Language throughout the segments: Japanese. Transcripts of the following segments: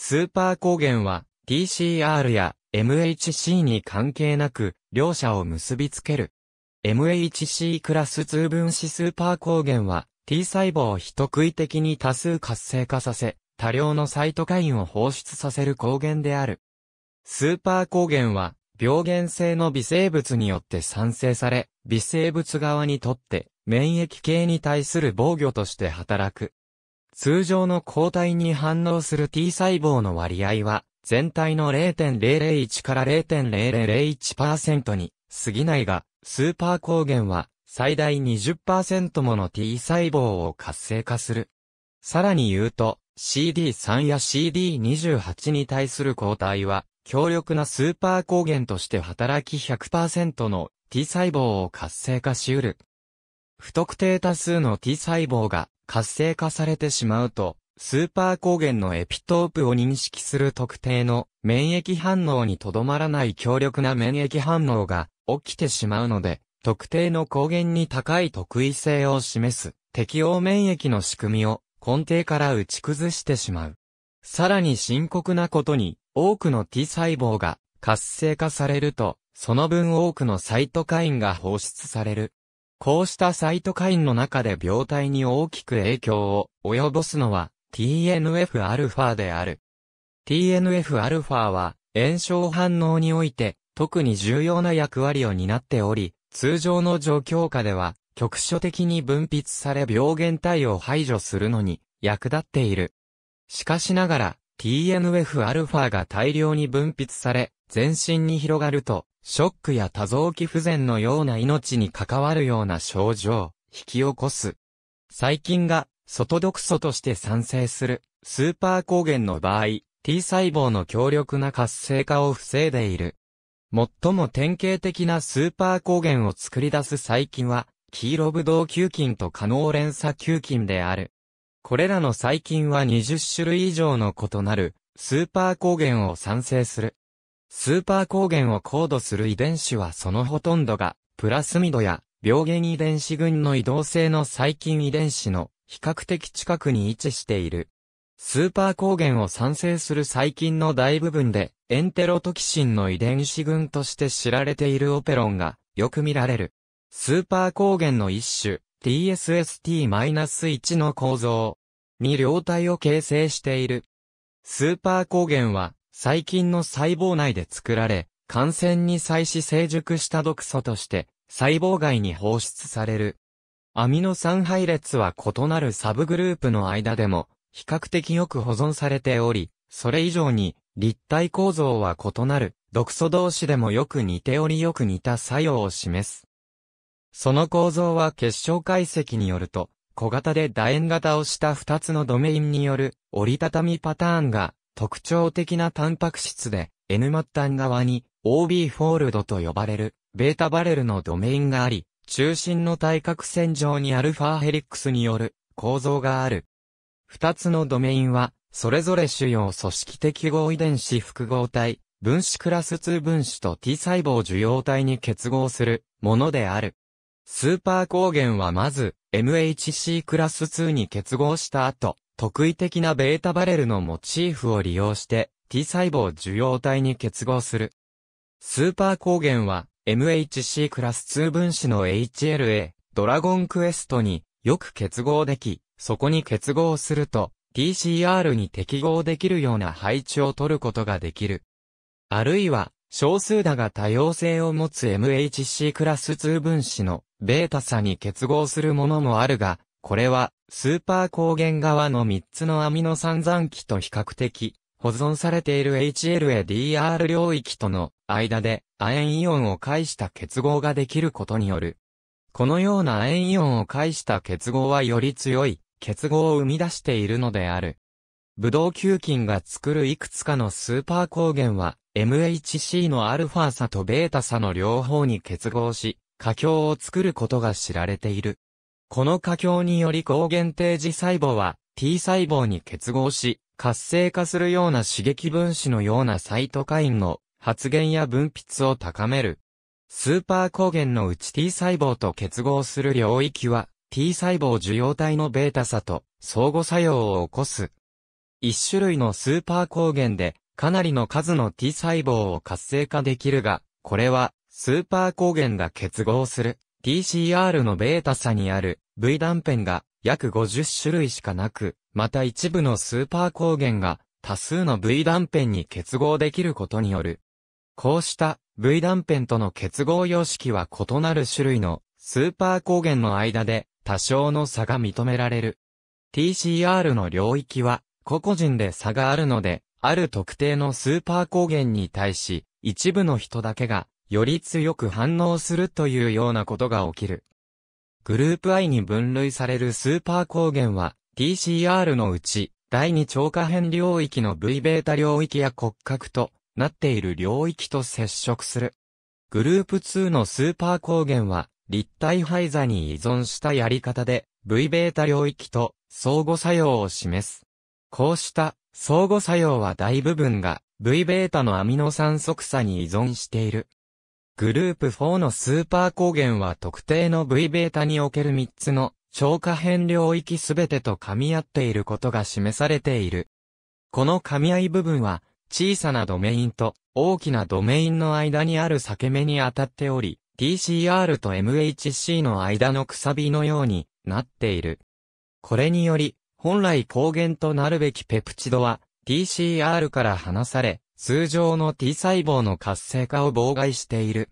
スーパー抗原は TCR や MHC に関係なく、両者を結びつける。MHC クラス2分子スーパー抗原は T 細胞を一食い的に多数活性化させ、多量のサイトカインを放出させる抗原である。スーパー抗原は病原性の微生物によって産生され、微生物側にとって免疫系に対する防御として働く。通常の抗体に反応する T 細胞の割合は、全体の0.001から0.0001%に過ぎないが、スーパー抗原は最大20%もの T 細胞を活性化する。さらに言うと、CD3 や CD28 に対する抗体は、強力なスーパー抗原として働き100%の T 細胞を活性化し得る。不特定多数の T 細胞が活性化されてしまうと、スーパー抗原のエピトープを認識する特定の免疫反応にとどまらない強力な免疫反応が起きてしまうので、特定の抗原に高い特異性を示す適応免疫の仕組みを根底から打ち崩してしまう。さらに深刻なことに、多くの T 細胞が活性化されると、その分多くのサイトカインが放出されるこうしたサイトカインの中で病態に大きく影響を及ぼすのは TNFα である。TNFα は炎症反応において特に重要な役割を担っており、通常の状況下では局所的に分泌され病原体を排除するのに役立っている。しかしながら TNFα が大量に分泌され、全身に広がると、ショックや多臓器不全のような命に関わるような症状を引き起こす。細菌が外毒素として産生するスーパー抗原の場合、T 細胞の強力な活性化を防いでいる。最も典型的なスーパー抗原を作り出す細菌は、黄色ブドウ球菌と可能連鎖球菌である。これらの細菌は20種類以上の異なるスーパー抗原を産生する。スーパー抗原を高度する遺伝子はそのほとんどが、プラスミドや病原遺伝子群の移動性の細菌遺伝子の比較的近くに位置している。スーパー抗原を産生する細菌の大部分で、エンテロトキシンの遺伝子群として知られているオペロンが、よく見られる。スーパー抗原の一種、TSST-1 の構造に両体を形成している。スーパー抗原は、細菌の細胞内で作られ、感染に際し成熟した毒素として、細胞外に放出される。アミノ酸配列は異なるサブグループの間でも、比較的よく保存されており、それ以上に、立体構造は異なる、毒素同士でもよく似ておりよく似た作用を示す。その構造は結晶解析によると、小型で楕円型をした2つのドメインによる折りたたみパターンが特徴的なタンパク質で N 末端側に OB フォールドと呼ばれるベータバレルのドメインがあり、中心の対角線上にアルファヘリックスによる構造がある。二つのドメインは、それぞれ主要組織適合遺伝子複合体、分子クラス2分子と T 細胞受容体に結合するものである。スーパー抗原はまず、MHC クラス2に結合した後、特異的なベータバレルのモチーフを利用して T 細胞受容体に結合する。スーパー抗原は MHC クラス2分子の HLA ドラゴンクエストによく結合でき、そこに結合すると TCR に適合できるような配置を取ることができる。あるいは少数だが多様性を持つ MHC クラス2分子のベータ差に結合するものもあるが、これは、スーパー抗原側の3つのアミノ酸残基と比較的、保存されている HLA-DR 領域との間で、亜鉛イオンを介した結合ができることによる。このような亜鉛イオンを介した結合はより強い結合を生み出しているのである。ブドウ球菌が作るいくつかのスーパー抗原は、MHC のアルファ差とベータ差の両方に結合し、過強を作ることが知られている。この過境により抗原定時細胞は T 細胞に結合し、活性化するような刺激分子のようなサイトカインの発現や分泌を高める。スーパー抗原のうち T 細胞と結合する領域は T 細胞受容体のベータ差と相互作用を起こす。一種類のスーパー抗原でかなりの数の T 細胞を活性化できるが、これはスーパー抗原が結合する t c r のベータ差にある V 断片が約50種類しかなく、また一部のスーパー抗原が多数の V 断片に結合できることによる。こうした V 断片との結合様式は異なる種類のスーパー抗原の間で多少の差が認められる。TCR の領域は個々人で差があるので、ある特定のスーパー抗原に対し、一部の人だけがより強く反応するというようなことが起きる。グループ I に分類されるスーパー抗原は TCR のうち第2超過変領域の Vβ 領域や骨格となっている領域と接触する。グループ2のスーパー抗原は立体配座に依存したやり方で Vβ 領域と相互作用を示す。こうした相互作用は大部分が Vβ のアミノ酸即鎖に依存している。グループ4のスーパー抗原は特定の Vβ における3つの消化変領域すべてと噛み合っていることが示されている。この噛み合い部分は小さなドメインと大きなドメインの間にある裂け目に当たっており、TCR と MHC の間のくさびのようになっている。これにより、本来抗原となるべきペプチドは TCR から離され、通常の T 細胞の活性化を妨害している。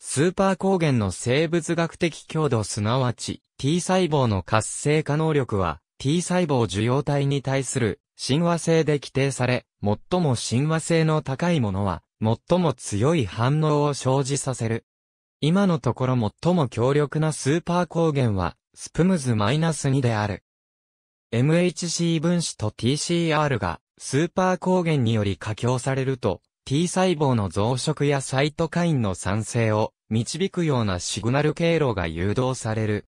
スーパー抗原の生物学的強度すなわち T 細胞の活性化能力は T 細胞受容体に対する親和性で規定され、最も親和性の高いものは最も強い反応を生じさせる。今のところ最も強力なスーパー抗原はスプムズ -2 である。MHC 分子と TCR がスーパー抗原により過強されると、T 細胞の増殖やサイトカインの産生を導くようなシグナル経路が誘導される。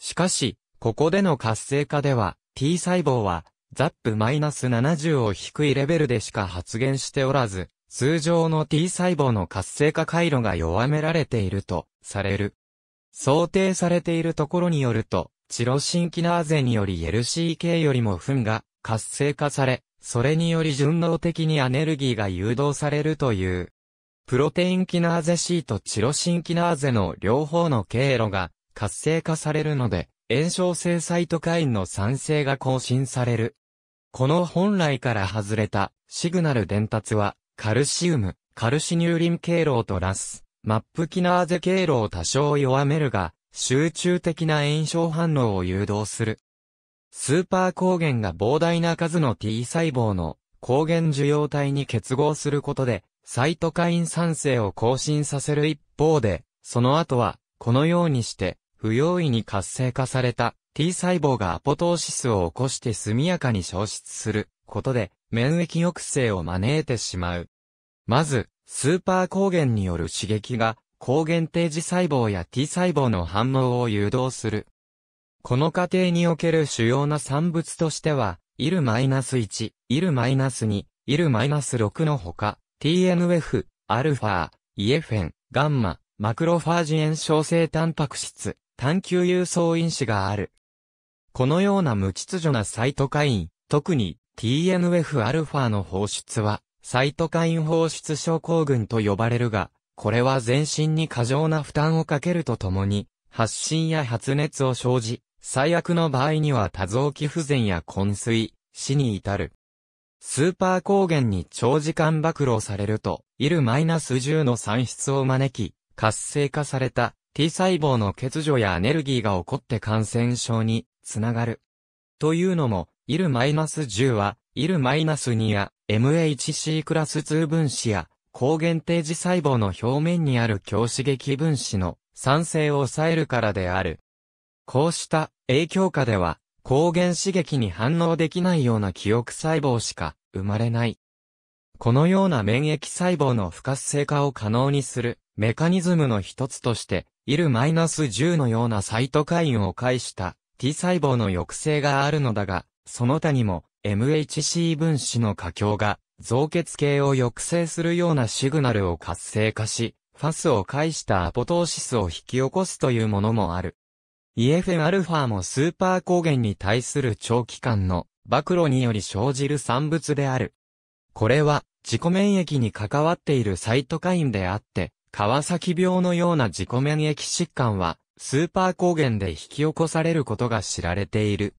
しかし、ここでの活性化では、T 細胞は、ZAP-70 を低いレベルでしか発現しておらず、通常の T 細胞の活性化回路が弱められているとされる。想定されているところによると、チロシンキナーゼにより LCK よりも糞が活性化され、それにより順応的にエネルギーが誘導されるという。プロテインキナーゼ C とチロシンキナーゼの両方の経路が活性化されるので、炎症性サイトカインの酸性が更新される。この本来から外れたシグナル伝達は、カルシウム、カルシニューリン経路をとらす、マップキナーゼ経路を多少弱めるが、集中的な炎症反応を誘導する。スーパー抗原が膨大な数の T 細胞の抗原受容体に結合することで、サイトカイン酸性を更新させる一方で、その後は、このようにして、不用意に活性化された T 細胞がアポトーシスを起こして速やかに消失することで、免疫抑制を招いてしまう。まず、スーパー抗原による刺激が抗原定時細胞や T 細胞の反応を誘導する。この過程における主要な産物としては、イル -1、イル -2、イル -6 のほか、TNF、アルファ、イエフェン、ガンマ、マクロファージ炎症性タンパク質、単球有層因子がある。このような無秩序なサイトカイン、特に TNF アルファの放出は、サイトカイン放出症候群と呼ばれるが、これは全身に過剰な負担をかけるとともに、発疹や発熱を生じ、最悪の場合には多臓器不全や昏睡、死に至る。スーパー抗原に長時間暴露されると、イルマイナス10の産出を招き、活性化された T 細胞の欠如やエネルギーが起こって感染症につながる。というのも、イルマイナス10は、イルマイナス2や MHC クラス2分子や抗原定時細胞の表面にある強刺激分子の酸性を抑えるからである。こうした影響下では、抗原刺激に反応できないような記憶細胞しか生まれない。このような免疫細胞の不活性化を可能にするメカニズムの一つとして、イル -10 のようなサイトカインを介した T 細胞の抑制があるのだが、その他にも MHC 分子の過強が造血系を抑制するようなシグナルを活性化し、ファスを介したアポトーシスを引き起こすというものもある。EFNα もスーパー抗原に対する長期間の暴露により生じる産物である。これは自己免疫に関わっているサイトカインであって、川崎病のような自己免疫疾患はスーパー抗原で引き起こされることが知られている。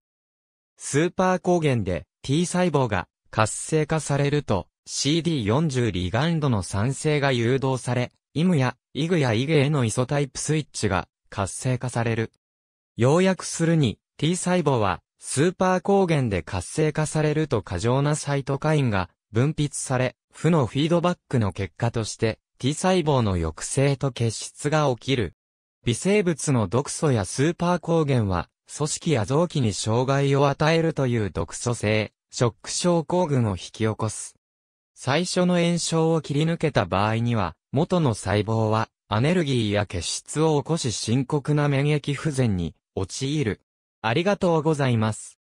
スーパー抗原で T 細胞が活性化されると CD40 リガンドの酸性が誘導され、イムやイグやイゲへのイソタイプスイッチが活性化される。要約するに T 細胞はスーパー抗原で活性化されると過剰なサイトカインが分泌され、負のフィードバックの結果として T 細胞の抑制と結出が起きる。微生物の毒素やスーパー抗原は組織や臓器に障害を与えるという毒素性、ショック症候群を引き起こす。最初の炎症を切り抜けた場合には、元の細胞はアネルギーや血質を起こし深刻な免疫不全に陥る。ありがとうございます。